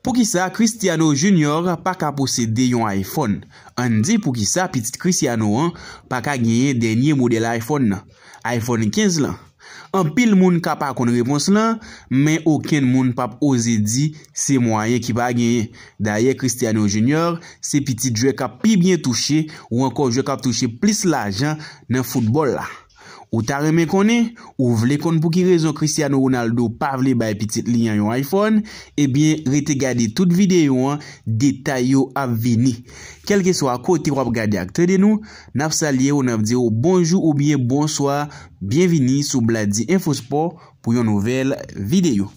Pou ki sa, Cristiano Junior pa ka posede yon iPhone. An di pou ki sa, pitit Cristiano an, pa ka genye denye model iPhone nan, iPhone 15 lan. An pil moun ka pa kon repons lan, men oken moun pap oze di se mwayen ki pa genye. Da ye Cristiano Junior, se pitit jwe ka pi bien touche ou ankon jwe ka touche plis la jan nan futbol la. Ou ta reme kone, ou vle kon pou ki rezon Cristiano Ronaldo pa vle baye pitit linyan yon iPhone, ebyen rete gade tout videyo an detay yo avveni. Kelke so a koti wap gade ak tre denou, naf salye ou naf diyo bonjou ou bye bonsoa, byenveni sou Bladi InfoSport pou yon nouvel videyo.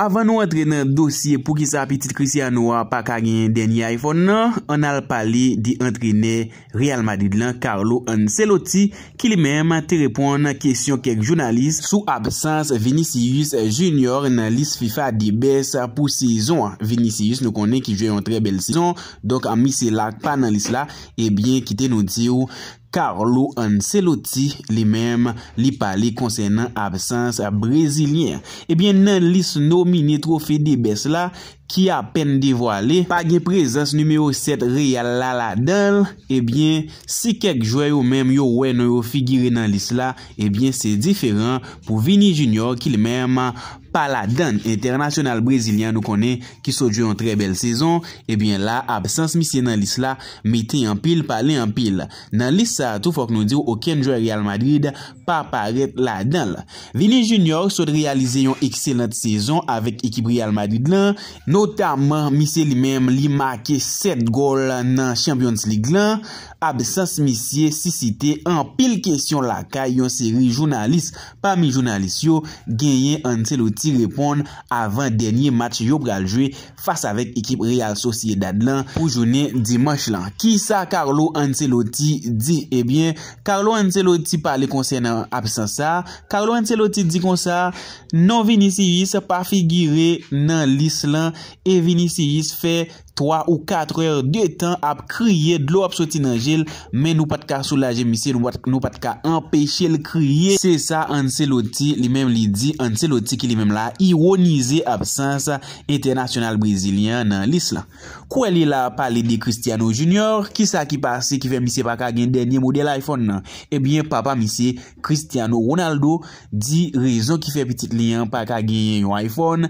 Avan nou entrene dosye pou ki sa apetit Christian Noah pa kagen denye iPhone nan, an al pali di entrene Real Madrid lan Carlo Ancelotti ki li menm te repon nan kesyon kek jounalist. Sou absans Vinicius Junior nan lis FIFA di BESA pou sezon. Vinicius nou konen ki jwen yon tre bel sezon, donk a misi lak pa nan lis la, ebyen kite nou diyo. Karlo Ancelotti li menm li pali konsen nan absans brésilien. Ebyen nan lis nou mini trofe de Besla ki apen devwale, pa gen prezans numero 7 Real Aladal, ebyen eh si kek jwe yo menm non, yo wè nan yo figire nan lis la, ebyen eh se diferan pou Vinnie Junior ki li menm pa la dan. Internasyonal Brezilyan nou konen ki so djou yon tre bel sezon ebyen la, absens misye nan lis la mi te yon pil pa le yon pil. Nan lis sa, tou fok nou diw oken jwa Real Madrid pa paret la dan. Lini Junior so drealize yon ekselant sezon avèk ekip Real Madrid lan. Notaman, misye li mem li make 7 gol nan Champions League lan. Absens misye si site yon pil kesyon la ka yon seri jounalist pa mi jounalist yo genye anse lo ti repon avan denye mat yo pral jwe fasa vek ekip Real Sociedad lan pou jounen dimanche lan. Ki sa Carlo Ancelotti di? Ebyen, eh Carlo Ancelotti pale konsey nan absensa Carlo Ancelotti di konsa non Vinicius pa figyre nan lis lan e Vinicius fe 3 ou 4 hr de tan ap kriye dlo ap soti nan jil men nou pat ka soulaje misi nou pat ka empeshe l kriye. Se sa anse loti li men li di anse loti ki li men la ironize ap san sa internasyonal brisilyan nan lis la. Kwen li la pale de Cristiano Junior? Ki sa ki pase ki fe misi pa ka gen denye model iPhone nan? Ebyen eh papa misi Cristiano Ronaldo di rezon ki fe pitit liyan pa ka gen yon iPhone.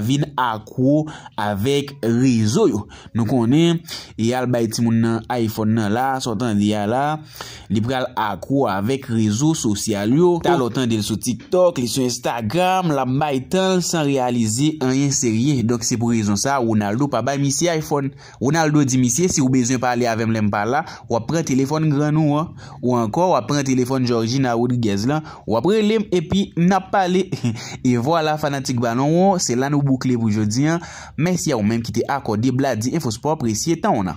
vin akwo avek rezo yo. Nou konen yal e bay timoun nan iPhone nan la sotan diya la. Li pral akwo avek rezo sosyal yo. Talotan del sou TikTok, li sou Instagram, la bay tal san realize enye serye. Dok se pou rezon sa, Ronaldo pa bay misye iPhone. Ronaldo di misye, si ou bezen pa ale avem lem pa la, wapre telefon granou an. Ou anko, wapre telefon Georgie na Oud Ghezlan, wapre lem epi nap pale. E vwa la fanatik banon wou, se lan ou bouklev oujodyan. Mensi ya ou menm ki te akode, bladi, infos po apresye tan w nan.